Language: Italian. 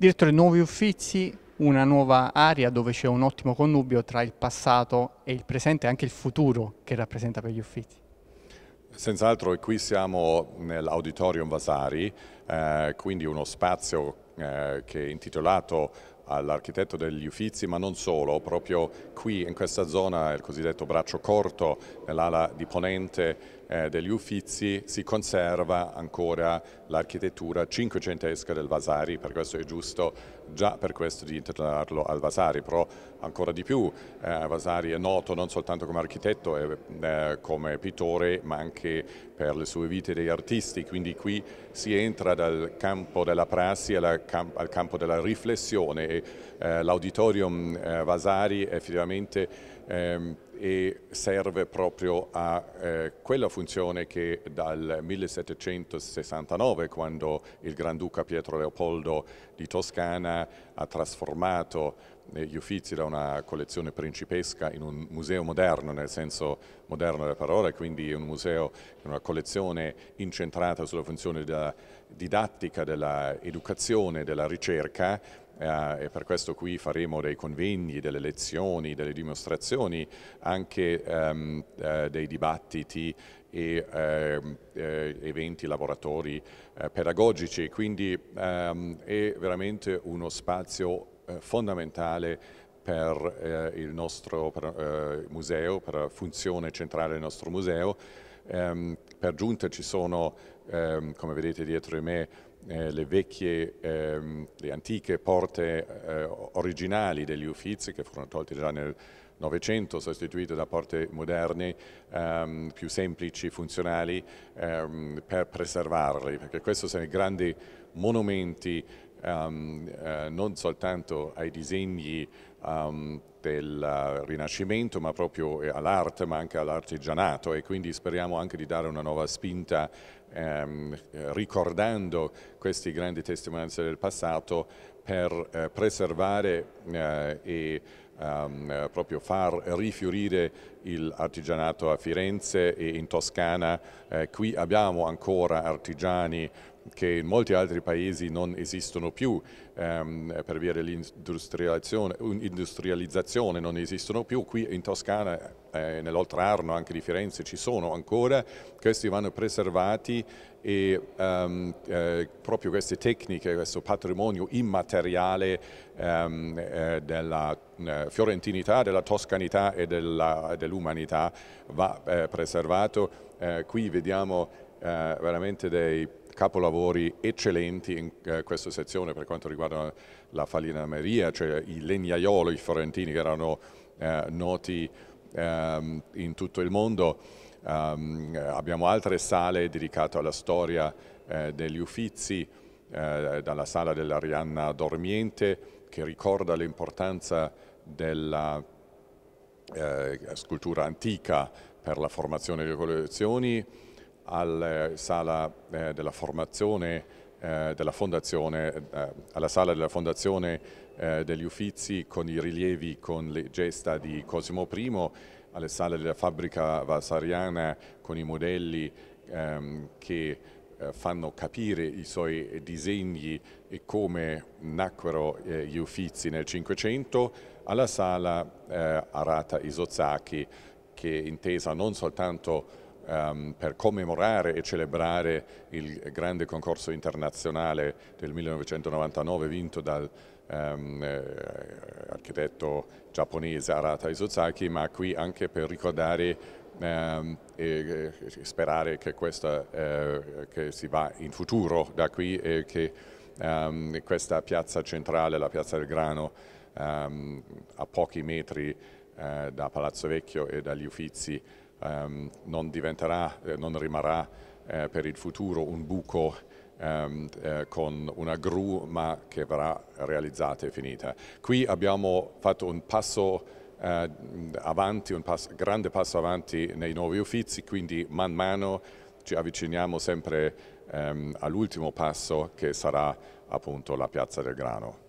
Direttore, nuovi uffizi, una nuova area dove c'è un ottimo connubio tra il passato e il presente e anche il futuro che rappresenta per gli uffizi. Senz'altro qui siamo nell'Auditorium Vasari, eh, quindi uno spazio eh, che è intitolato all'architetto degli Uffizi, ma non solo, proprio qui in questa zona, il cosiddetto braccio corto, nell'ala di Ponente, eh, degli Uffizi si conserva ancora l'architettura cinquecentesca del Vasari, per questo è giusto già per questo di intitolarlo al Vasari, però ancora di più eh, Vasari è noto non soltanto come architetto, eh, come pittore, ma anche per le sue vite degli artisti, quindi qui si entra dal campo della prassi camp al campo della riflessione e eh, l'auditorium eh, Vasari effettivamente ehm, e serve proprio a eh, quella funzione che dal 1769, quando il Granduca Pietro Leopoldo di Toscana ha trasformato eh, gli Uffizi da una collezione principesca in un museo moderno, nel senso moderno della parola, quindi un museo, una collezione incentrata sulla funzione della didattica, dell'educazione, della ricerca, eh, e per questo qui faremo dei convegni, delle lezioni, delle dimostrazioni, anche ehm, eh, dei dibattiti e ehm, eh, eventi, laboratori eh, pedagogici, quindi ehm, è veramente uno spazio eh, fondamentale per eh, il nostro per, museo, per la funzione centrale del nostro museo. Ehm, per giunta ci sono, ehm, come vedete dietro di me, eh, le vecchie, ehm, le antiche porte eh, originali degli uffizi che furono tolte già nel Novecento, sostituite da porte moderne, ehm, più semplici, funzionali, ehm, per preservarli, perché questi sono i grandi monumenti ehm, eh, non soltanto ai disegni um, del Rinascimento, ma proprio eh, all'arte, ma anche all'artigianato e quindi speriamo anche di dare una nuova spinta ehm, eh, ricordando queste grandi testimonianze del passato per eh, preservare eh, e ehm, proprio far rifiorire l'artigianato a Firenze e in Toscana. Eh, qui abbiamo ancora artigiani che in molti altri paesi non esistono più ehm, per via dell'industrializzazione industrializzazione non esistono più, qui in Toscana eh, nell'Oltrarno, anche di Firenze ci sono ancora, questi vanno preservati e um, eh, proprio queste tecniche, questo patrimonio immateriale um, eh, della eh, fiorentinità, della toscanità e dell'umanità dell va eh, preservato. Eh, qui vediamo veramente dei capolavori eccellenti in eh, questa sezione per quanto riguarda la falenameria, cioè i legnaioli, i fiorentini che erano eh, noti ehm, in tutto il mondo. Um, abbiamo altre sale dedicate alla storia eh, degli Uffizi, eh, dalla sala dell'Arianna Dormiente che ricorda l'importanza della eh, scultura antica per la formazione delle collezioni, alla eh, sala eh, della formazione eh, della fondazione, alla sala della fondazione degli Uffizi con i rilievi, con le gesta di Cosimo I, alla sala della fabbrica vasariana con i modelli ehm, che fanno capire i suoi disegni e come nacquero gli Uffizi nel Cinquecento, alla sala Arata Isozaki che è intesa non soltanto um, per commemorare e celebrare il grande concorso internazionale del 1999 vinto dal um, eh, architetto giapponese Arata Isozaki, ma qui anche per ricordare ehm, e, e, sperare che, questa, eh, che si va in futuro da qui e che um, questa piazza centrale, la piazza del grano, um, a pochi metri eh, da Palazzo Vecchio e dagli Uffizi, ehm, non, eh, non, rimarrà eh, per il futuro un buco ehm, eh, con una gru ma che verrà realizzata e finita. Qui abbiamo fatto un passo eh, avanti, un passo, grande passo avanti nei nuovi uffizi, quindi man mano ci avviciniamo sempre ehm, all'ultimo passo che sarà appunto la piazza del grano.